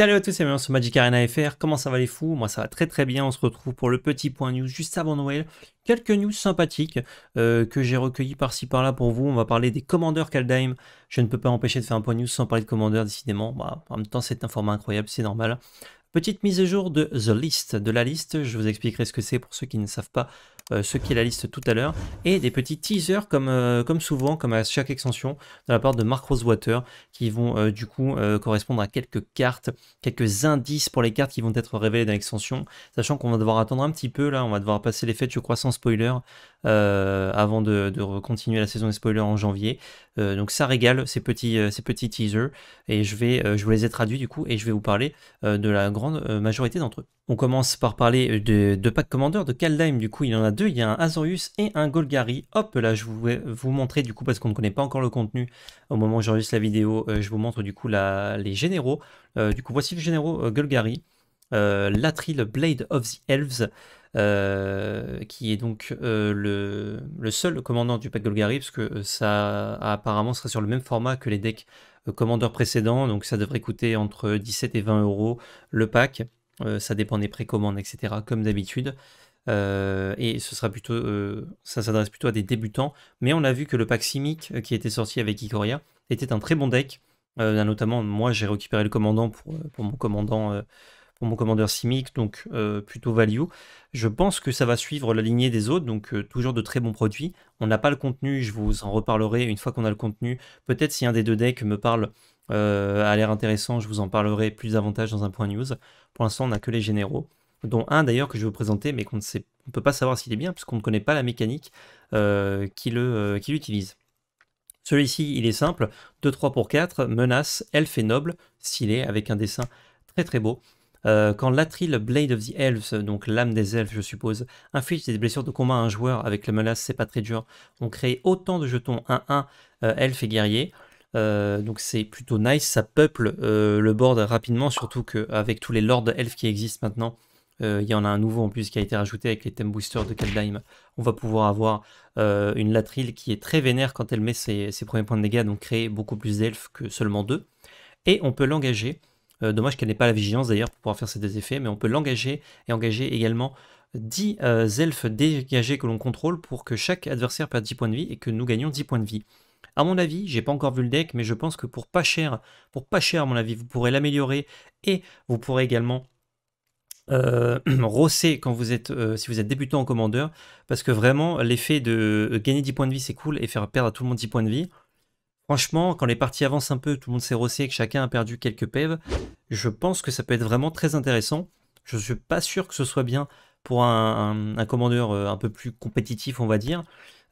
Salut à tous et bienvenue sur Magic Arena FR, comment ça va les fous Moi ça va très très bien, on se retrouve pour le petit point news juste avant Noël. Quelques news sympathiques euh, que j'ai recueillies par-ci par-là pour vous, on va parler des commandeurs Kaldheim. Je ne peux pas empêcher de faire un point news sans parler de commandeurs décidément, bah, en même temps c'est un format incroyable, c'est normal. Petite mise à jour de The List, de la liste, je vous expliquerai ce que c'est pour ceux qui ne savent pas euh, ce qui est la liste tout à l'heure, et des petits teasers comme, euh, comme souvent, comme à chaque extension, de la part de Mark Rosewater, qui vont euh, du coup correspondre à quelques cartes, quelques indices pour les cartes qui vont être révélées dans l'extension, sachant qu'on va devoir attendre un petit peu, là, on va devoir passer les fêtes, je crois, sans spoiler, avant de, continuer la saison des spoilers en janvier. donc ça régale ces petits, ces petits teasers, et je, vais, je vous les ai traduits du coup, et je vais vous parler de la grande majorité d'entre eux. On commence par parler de, de Pack Commander, de Kaldheim, du coup, il y en a il y a un Azorius et un Golgari. Hop, là, je vais vous montrer du coup, parce qu'on ne connaît pas encore le contenu au moment où j'enregistre la vidéo, euh, je vous montre du coup la, les généraux. Euh, du coup, voici le généraux euh, Golgari, Latril Blade of the Elves, qui est donc le, le, seul commandant du pack Golgari, parce que ça apparemment serait sur le même format que les decks commandeurs précédents, donc ça devrait coûter entre 17 et 20 euros le pack. ça dépend des précommandes, etc., comme d'habitude. Euh, et ce sera plutôt, euh, ça s'adresse plutôt à des débutants. Mais on a vu que le pack Simic euh, qui était sorti avec Ikoria était un très bon deck. notamment, moi j'ai récupéré le commandant pour, pour mon commandant. pour mon commandeur Simic, donc plutôt value. Je pense que ça va suivre la lignée des autres, donc toujours de très bons produits. On n'a pas le contenu, je vous en reparlerai une fois qu'on a le contenu. Peut-être si un des deux decks me parle à l'air intéressant, je vous en parlerai plus davantage dans un point news. Pour l'instant, on n'a que les généraux dont un d'ailleurs que je vais vous présenter, mais qu'on ne sait, on peut pas savoir s'il est bien, puisqu'on ne connaît pas la mécanique euh, qui euh, l'utilise. Celui-ci, il est simple, 2-3 pour 4, menace, elf et noble, s'il est, avec un dessin très très beau. Euh, quand l'Atril Blade of the Elves, donc l'âme des elfes je suppose, inflige des blessures de combat à un joueur avec la menace, c'est pas très dur, on crée autant de jetons 1-1 euh, elf et guerrier, donc c'est plutôt nice, ça peuple le board rapidement, surtout qu'avec tous les lords elfes qui existent maintenant, euh, il y en a un nouveau en plus qui a été rajouté avec les thèmes boosters de Kaldheim. On va pouvoir avoir euh, une Latrille qui est très vénère quand elle met ses, premiers points de dégâts, donc créer beaucoup plus d'elfes que seulement deux. Et on peut l'engager euh, dommage qu'elle n'ait pas la vigilance d'ailleurs pour pouvoir faire ses deux effets, mais on peut l'engager et engager également 10 elfes dégagés que l'on contrôle pour que chaque adversaire perde 10 points de vie et que nous gagnions 10 points de vie. À mon avis, j'ai pas encore vu le deck, mais je pense que pour pas cher, pour pas cher à mon avis, vous pourrez l'améliorer et vous pourrez également euh, rosser quand vous êtes, euh, si vous êtes débutant en commandeur, parce que vraiment, l'effet de euh, gagner 10 points de vie, c'est cool, et faire perdre à tout le monde 10 points de vie. Franchement, quand les parties avancent un peu, tout le monde s'est rossé et que chacun a perdu quelques pèves, je pense que ça peut être vraiment très intéressant. Je ne suis pas sûr que ce soit bien pour un, commandeur un peu plus compétitif, on va dire.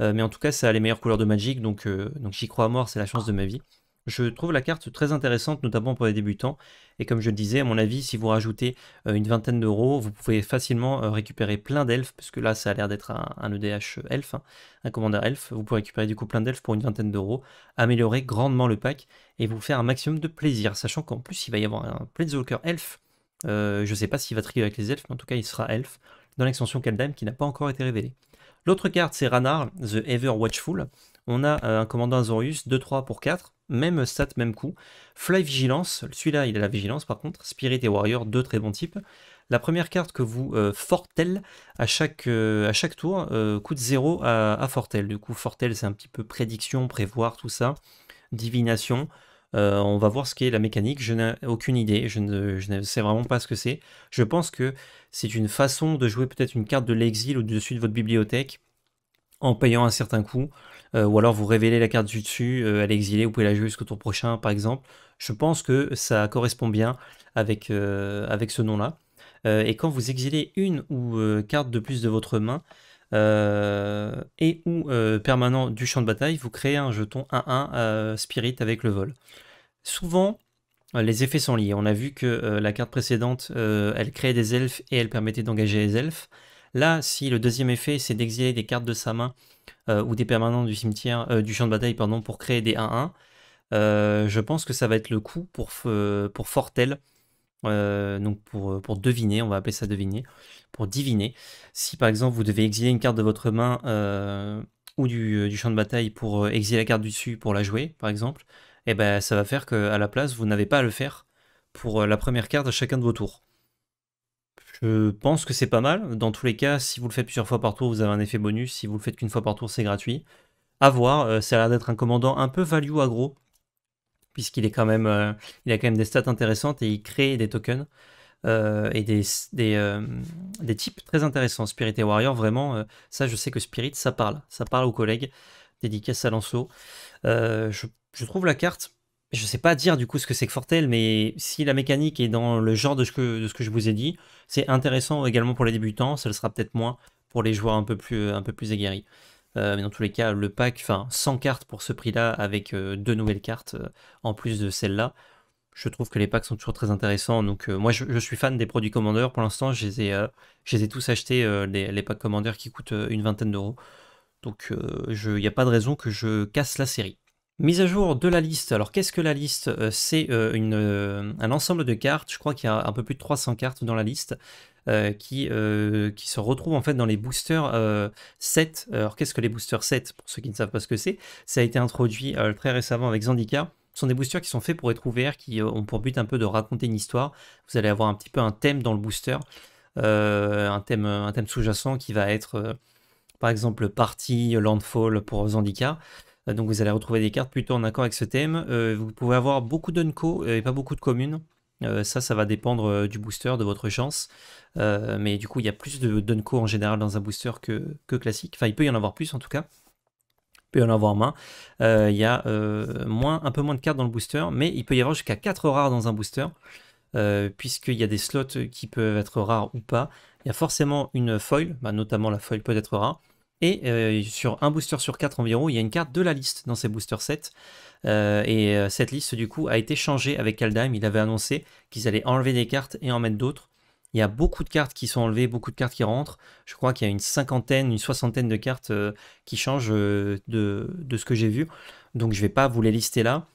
mais en tout cas, ça a les meilleures couleurs de Magic, donc, donc j'y crois à mort, c'est la chance de ma vie. Je trouve la carte très intéressante, notamment pour les débutants. Et comme je le disais, à mon avis, si vous rajoutez euh, une vingtaine d'euros, vous pouvez facilement euh, récupérer plein d'elfes, puisque là, ça a l'air d'être un, EDH elf, un e euh, hein, commandeur elf. Vous pouvez récupérer du coup plein d'elfes pour une vingtaine d'euros, améliorer grandement le pack et vous faire un maximum de plaisir, sachant qu'en plus, il va y avoir un Planeswalker elf. je ne sais pas s'il va trier avec les elfes, mais en tout cas, il sera elf dans l'extension Kaldheim qui n'a pas encore été révélée. L'autre carte, c'est Ranar, The Ever Watchful on a euh, un commandant Azorius, 2-3 pour 4, même stat, même coup. Fly Vigilance, celui-là il a la vigilance par contre, Spirit et Warrior, deux très bons types. La première carte que vous euh, Fortel à chaque, euh, à chaque tour coûte 0 à, à, Fortel. Du coup, Fortel c'est un petit peu prédiction, prévoir, tout ça, divination. on va voir ce qu'est la mécanique. Je n'ai aucune idée, je ne, je ne, sais vraiment pas ce que c'est. Je pense que c'est une façon de jouer peut-être une carte de l'exil au-dessus de votre bibliothèque en payant un certain coût, euh, ou alors vous révélez la carte du dessus, euh, elle est exilée, vous pouvez la jouer jusqu'au tour prochain par exemple. Je pense que ça correspond bien avec, euh, avec ce nom-là. et quand vous exilez une ou carte de plus de votre main, et ou permanent du champ de bataille, vous créez un jeton 1-1 spirit avec le vol. Souvent, les effets sont liés. On a vu que la carte précédente, elle créait des elfes et elle permettait d'engager les elfes. Là, si le deuxième effet, c'est d'exiler des cartes de sa main euh, ou des permanents du cimetière, euh, du champ de bataille, pour créer des 1-1, euh, je pense que ça va être le coup pour, pour Fortel. donc pour, pour, deviner, on va appeler ça deviner, pour diviner. Si par exemple vous devez exiler une carte de votre main ou du, champ de bataille pour exiler la carte du dessus pour la jouer, par exemple, eh ben ça va faire qu'à la place vous n'avez pas à le faire pour la première carte à chacun de vos tours. Je pense que c'est pas mal. Dans tous les cas, si vous le faites plusieurs fois par tour, vous avez un effet bonus. Si vous le faites qu'une fois par tour, c'est gratuit. À voir, euh, ça a l'air d'être un commandant un peu value agro, puisqu'il est quand même, euh, il a quand même des stats intéressantes et il crée des tokens euh, et des, des, types très intéressants. Spirit et Warrior, vraiment, ça je sais que Spirit, ça parle. Ça parle aux collègues, dédicace à Lanceau. je, trouve la carte je sais pas dire du coup ce que c'est que Fortel, mais si la mécanique est dans le genre de ce que, je vous ai dit, c'est intéressant également pour les débutants, ça le sera peut-être moins pour les joueurs un peu plus, un peu plus aguerris. Euh, mais dans tous les cas, le pack, enfin 100 cartes pour ce prix-là, avec euh, deux nouvelles cartes euh, en plus de celle-là, je trouve que les packs sont toujours très intéressants. Donc moi, je, suis fan des produits Commander. Pour l'instant, je, les ai tous achetés, les, les, packs Commander qui coûtent une vingtaine d'euros. Donc il n'y a pas de raison que je casse la série. Mise à jour de la liste. Alors qu'est-ce que la liste euh, C'est euh, euh, un ensemble de cartes, je crois qu'il y a un peu plus de 300 cartes dans la liste, qui, qui se retrouvent en fait dans les boosters 7. Alors qu'est-ce que les boosters 7 Pour ceux qui ne savent pas ce que c'est, ça a été introduit très récemment avec Zandika Ce sont des boosters qui sont faits pour être ouverts, qui ont pour but un peu de raconter une histoire. Vous allez avoir un petit peu un thème dans le booster, un thème, un thème sous-jacent qui va être par exemple Party, Landfall pour Zandika euh, donc vous allez retrouver des cartes plutôt en accord avec ce thème. Euh, vous pouvez avoir beaucoup d'unco euh, et pas beaucoup de communes. ça, ça va dépendre du booster, de votre chance. mais du coup, il y a plus de Dunco en général dans un booster que, classique. Enfin, il peut y en avoir plus en tout cas. Il peut y en avoir moins. il y a moins, un peu moins de cartes dans le booster, mais il peut y avoir jusqu'à 4 rares dans un booster. Puisqu'il y a des slots qui peuvent être rares ou pas. Il y a forcément une foil, bah, notamment la foil peut être rare. Et euh, sur un booster sur 4 environ, il y a une carte de la liste dans ces boosters sets. Euh, et euh, cette liste, du coup, a été changée avec Kaldheim. Il avait annoncé qu'ils allaient enlever des cartes et en mettre d'autres. Il y a beaucoup de cartes qui sont enlevées, beaucoup de cartes qui rentrent. Je crois qu'il y a une cinquantaine, une soixantaine de cartes qui changent de, ce que j'ai vu. Donc je ne vais pas vous les lister là.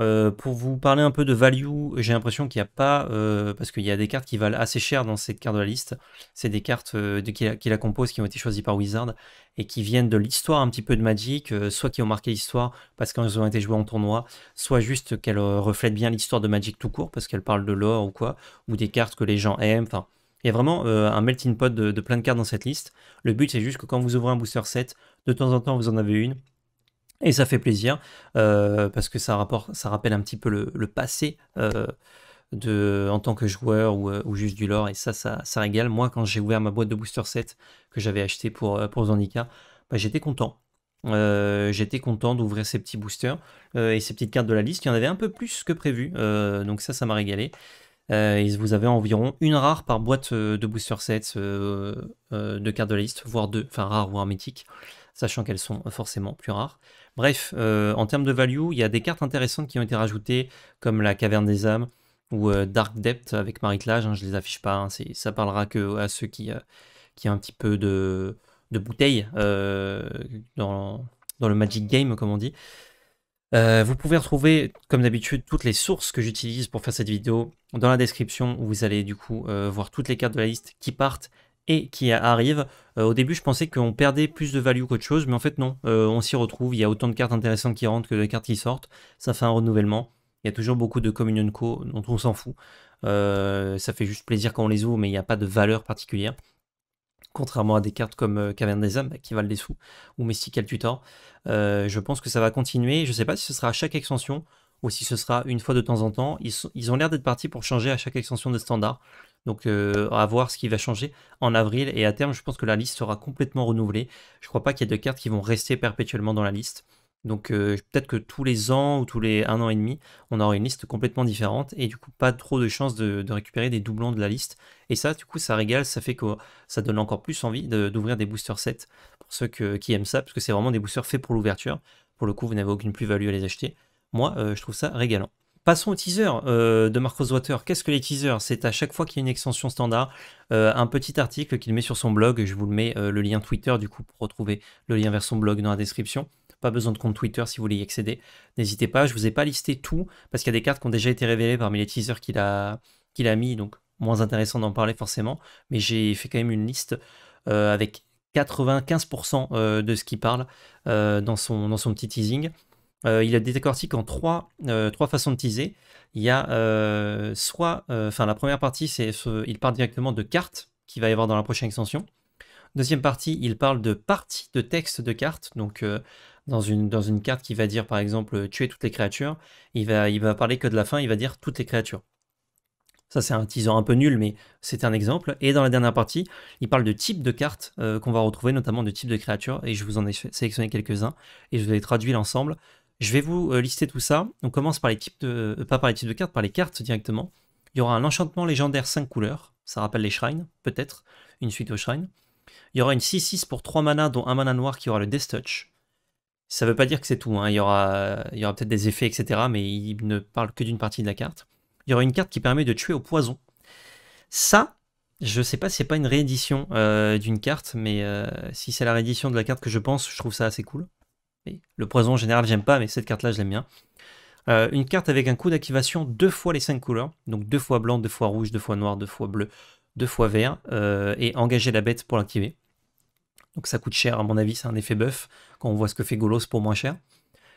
Euh, pour vous parler un peu de value, j'ai l'impression qu'il n'y a pas, euh, parce qu'il y a des cartes qui valent assez cher dans cette carte de la liste. C'est des cartes euh, qui, la, composent, qui ont été choisies par Wizard et qui viennent de l'histoire un petit peu de Magic, soit qui ont marqué l'histoire parce qu'elles ont été jouées en tournoi, soit juste qu'elles reflètent bien l'histoire de Magic tout court parce qu'elles parlent de l'or ou quoi, ou des cartes que les gens aiment. Enfin, il y a vraiment un melting pot de, de plein de cartes dans cette liste. Le but, c'est juste que quand vous ouvrez un booster set, de temps en temps, vous en avez une et ça fait plaisir euh, parce que ça, ça rappelle un petit peu le, passé euh, de, en tant que joueur ou, euh, juste du lore. Et ça, ça, régale. Moi, quand j'ai ouvert ma boîte de booster set que j'avais acheté pour, pour Zandika, bah, j'étais content. j'étais content d'ouvrir ces petits boosters et ces petites cartes de la liste. Il y en avait un peu plus que prévu. donc ça, ça m'a régalé. vous avez environ une rare par boîte de booster 7 de cartes de la liste, voire deux, enfin rare, voire mythique sachant qu'elles sont euh, forcément plus rares. Bref, euh, en termes de value, il y a des cartes intéressantes qui ont été rajoutées, comme la Caverne des âmes ou euh, Dark Depth avec Maritlage. Hein, je ne les affiche pas, ça hein, ça parlera que à ceux qui, qui ont un petit peu de, de bouteille dans, dans, le Magic Game, comme on dit. vous pouvez retrouver, comme d'habitude, toutes les sources que j'utilise pour faire cette vidéo dans la description où vous allez du coup voir toutes les cartes de la liste qui partent et qui arrive. Euh, au début, je pensais qu'on perdait plus de value qu'autre chose, mais en fait, non. Euh, on s'y retrouve. Il y a autant de cartes intéressantes qui rentrent que de cartes qui sortent. Ça fait un renouvellement. Il y a toujours beaucoup de Communion Co dont on s'en fout. Euh, ça fait juste plaisir quand on les ouvre, mais il n'y a pas de valeur particulière. Contrairement à des cartes comme Caverne des âmes qui valent des sous ou Mystical Tutor. je pense que ça va continuer. Je ne sais pas si ce sera à chaque extension ou si ce sera une fois de temps en temps. Ils, ils ont l'air d'être partis pour changer à chaque extension de standard. Donc euh, à voir ce qui va changer en avril. Et à terme, je pense que la liste sera complètement renouvelée. Je crois pas qu'il y ait de cartes qui vont rester perpétuellement dans la liste. Donc euh, peut-être que tous les ans ou tous les un an et demi, on aura une liste complètement différente et du coup pas trop de chances de, récupérer des doublons de la liste. Et ça, du coup, ça régale, ça fait que ça donne encore plus envie d'ouvrir des boosters 7, pour ceux qui aiment ça, parce que c'est vraiment des boosters faits pour l'ouverture. Pour le coup, vous n'avez aucune plus-value à les acheter. Moi, euh, je trouve ça régalant. Passons au teaser euh, de Marcos Water. Qu'est-ce que les teasers C'est à chaque fois qu'il y a une extension standard, euh, un petit article qu'il met sur son blog. Je vous le mets euh, le lien Twitter du coup pour retrouver le lien vers son blog dans la description. Pas besoin de compte Twitter si vous voulez y accéder. N'hésitez pas. Je vous ai pas listé tout parce qu'il y a des cartes qui ont déjà été révélées parmi les teasers qu'il a, qu'il a mis, donc moins intéressant d'en parler forcément. Mais j'ai fait quand même une liste avec 95% de ce qu'il parle dans son, dans son petit teasing. Euh, il a décortique en trois, euh, trois façons de teaser. Il y a euh, soit, enfin la première partie, c'est il parle directement de cartes qu'il va y avoir dans la prochaine extension. Deuxième partie, il parle de parties de texte de cartes. Donc dans, une, dans une carte qui va dire par exemple tuer toutes les créatures, il va, va parler que de la fin, il va dire toutes les créatures. Ça, c'est un teaser un peu nul, mais c'est un exemple. Et dans la dernière partie, il parle de types de cartes qu'on va retrouver, notamment de types de créatures. Et je vous en ai sélectionné quelques-uns et je vous ai traduit l'ensemble. Je vais vous euh, lister tout ça. On commence par les types de, euh, pas par les types de cartes, par les cartes directement. Il y aura un enchantement légendaire 5 couleurs. Ça rappelle les shrines, peut-être. Une suite aux shrines. Il y aura une 6-6 pour 3 mana dont un mana noir qui aura le Death Touch. Ça ne veut pas dire que c'est tout. Hein. Il y aura, il aura peut-être des effets, etc. Mais il ne parle que d'une partie de la carte. Il y aura une carte qui permet de tuer au poison. Ça, je sais pas si c'est pas une réédition euh, d'une carte, mais si c'est la réédition de la carte que je pense, je trouve ça assez cool. Le poison en général, j'aime pas, mais cette carte-là, je l'aime bien. Euh, une carte avec un coût d'activation deux fois les cinq couleurs, donc deux fois blanc, deux fois rouge, deux fois noir, deux fois bleu, deux fois vert, euh, et engager la bête pour l'activer. Donc ça coûte cher, à mon avis, c'est un effet buff quand on voit ce que fait Golos pour moins cher.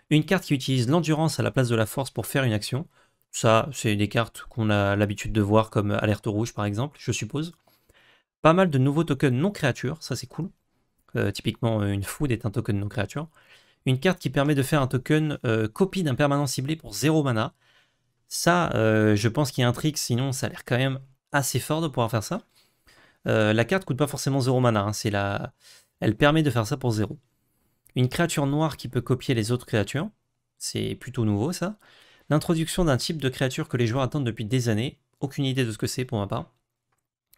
Une carte qui utilise l'endurance à la place de la force pour faire une action. Ça, c'est des cartes qu'on a l'habitude de voir comme Alerte Rouge par exemple, je suppose. Pas mal de nouveaux tokens non créatures, ça c'est cool. Euh, typiquement, une food est un token non créature une carte qui permet de faire un token euh, copie d'un permanent ciblé pour 0 mana. Ça, euh, je pense qu'il y a un trick, sinon ça a l'air quand même assez fort de pouvoir faire ça. Euh, la carte coûte pas forcément 0 mana, hein, c'est la... elle permet de faire ça pour 0. Une créature noire qui peut copier les autres créatures, c'est plutôt nouveau ça. L'introduction d'un type de créature que les joueurs attendent depuis des années, aucune idée de ce que c'est pour ma part.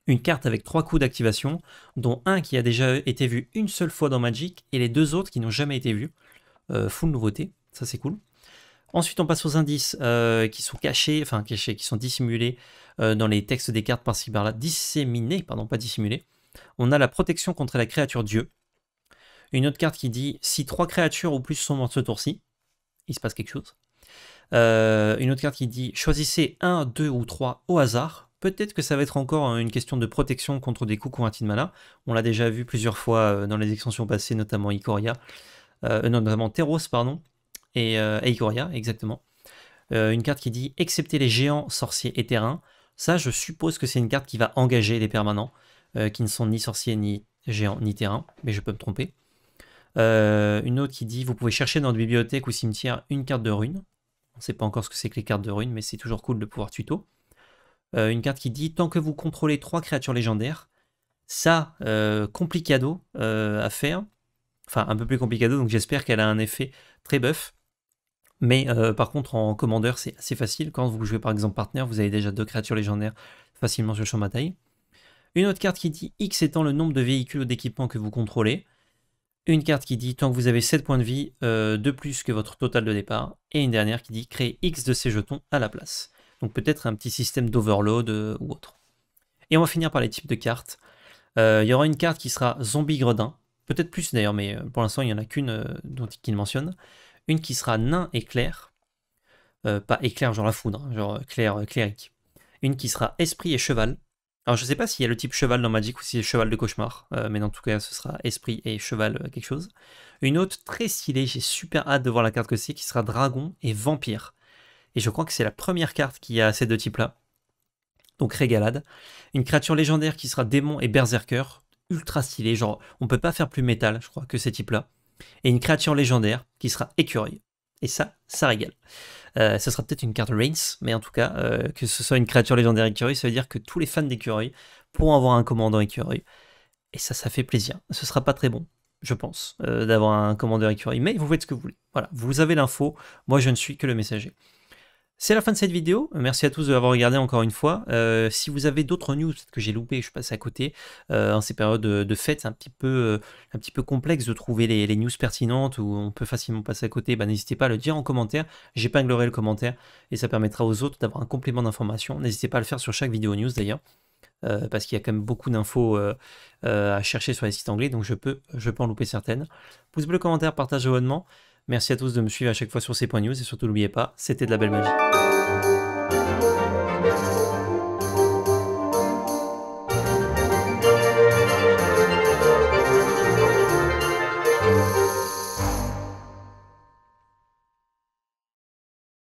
Une carte avec trois coups d'activation, dont un qui a déjà été vu une seule fois dans Magic et les deux autres qui n'ont jamais été vus. Euh, full nouveauté, ça c'est cool. Ensuite, on passe aux indices euh, qui sont cachés, enfin cachés, qui sont dissimulés euh, dans les textes des cartes par-ci par-là, disséminés, pardon, pas dissimulés. On a la protection contre la créature Dieu. Une autre carte qui dit si trois créatures ou plus sont mortes ce tour-ci, il se passe quelque chose. une autre carte qui dit choisissez un, deux ou trois au hasard. Peut-être que ça va être encore hein, une question de protection contre des coups ou un On l'a déjà vu plusieurs fois dans les extensions passées, notamment Ikoria. Euh, euh, non, notamment Teros, pardon, et Eigoria, euh, exactement. une carte qui dit Excepté les géants, sorciers et terrains. Ça, je suppose que c'est une carte qui va engager les permanents, qui ne sont ni sorciers, ni géants, ni terrains, mais je peux me tromper. une autre qui dit Vous pouvez chercher dans une bibliothèque ou cimetière une carte de rune. On ne sait pas encore ce que c'est que les cartes de runes, mais c'est toujours cool de pouvoir tuto. une carte qui dit tant que vous contrôlez trois créatures légendaires, ça, compliqué complicado à faire. Enfin, un peu plus complicado, donc j'espère qu'elle a un effet très buff. Mais euh, par contre, en commandeur, c'est assez facile. Quand vous jouez par exemple partenaire, vous avez déjà deux créatures légendaires facilement sur le champ de bataille. Une autre carte qui dit X étant le nombre de véhicules ou d'équipements que vous contrôlez. Une carte qui dit tant que vous avez 7 points de vie, euh, de plus que votre total de départ. Et une dernière qui dit créer X de ces jetons à la place. Donc peut-être un petit système d'overload euh, ou autre. Et on va finir par les types de cartes. Il y aura une carte qui sera Zombie Gredin, peut-être plus d'ailleurs, mais euh, pour l'instant il n'y en a qu'une euh, dont qu'il mentionne, une qui sera nain et clair, euh, pas éclair genre la foudre, hein, genre clair, clérique. une qui sera esprit et cheval. Alors je sais pas s'il y a le type cheval dans Magic ou si c'est cheval de cauchemar, mais dans tout cas ce sera esprit et cheval quelque chose. Une autre très stylée, j'ai super hâte de voir la carte que c'est, qui sera dragon et vampire. Et je crois que c'est la première carte qui a ces deux types là. Donc régalade. Une créature légendaire qui sera démon et berserker ultra stylé, genre on peut pas faire plus métal, je crois, que ces types-là. Et une créature légendaire qui sera écureuil. Et ça, ça régale. ça euh, sera peut-être une carte Reigns, mais en tout cas, euh, que ce soit une créature légendaire écureuil, ça veut dire que tous les fans d'écureuil pourront avoir un commandant écureuil. Et ça, ça fait plaisir. Ce sera pas très bon, je pense, euh, d'avoir un commandeur écureuil, mais vous faites ce que vous voulez. Voilà, vous avez l'info, moi je ne suis que le messager. C'est la fin de cette vidéo. Merci à tous de l'avoir regardé encore une fois. Euh, si vous avez d'autres news que j'ai loupé, je passe à côté. Euh, en ces périodes de, fêtes fête, un petit peu euh, un petit peu complexe de trouver les, news pertinentes où on peut facilement passer à côté. Bah, n'hésitez pas à le dire en commentaire. J'épinglerai le commentaire et ça permettra aux autres d'avoir un complément d'information. N'hésitez pas à le faire sur chaque vidéo news d'ailleurs. parce qu'il y a quand même beaucoup d'infos à chercher sur les sites anglais, donc je peux, je peux en louper certaines. Pouce bleu, commentaire, partage, abonnement. Merci à tous de me suivre à chaque fois sur ces points news et surtout n'oubliez pas, c'était de la belle magie.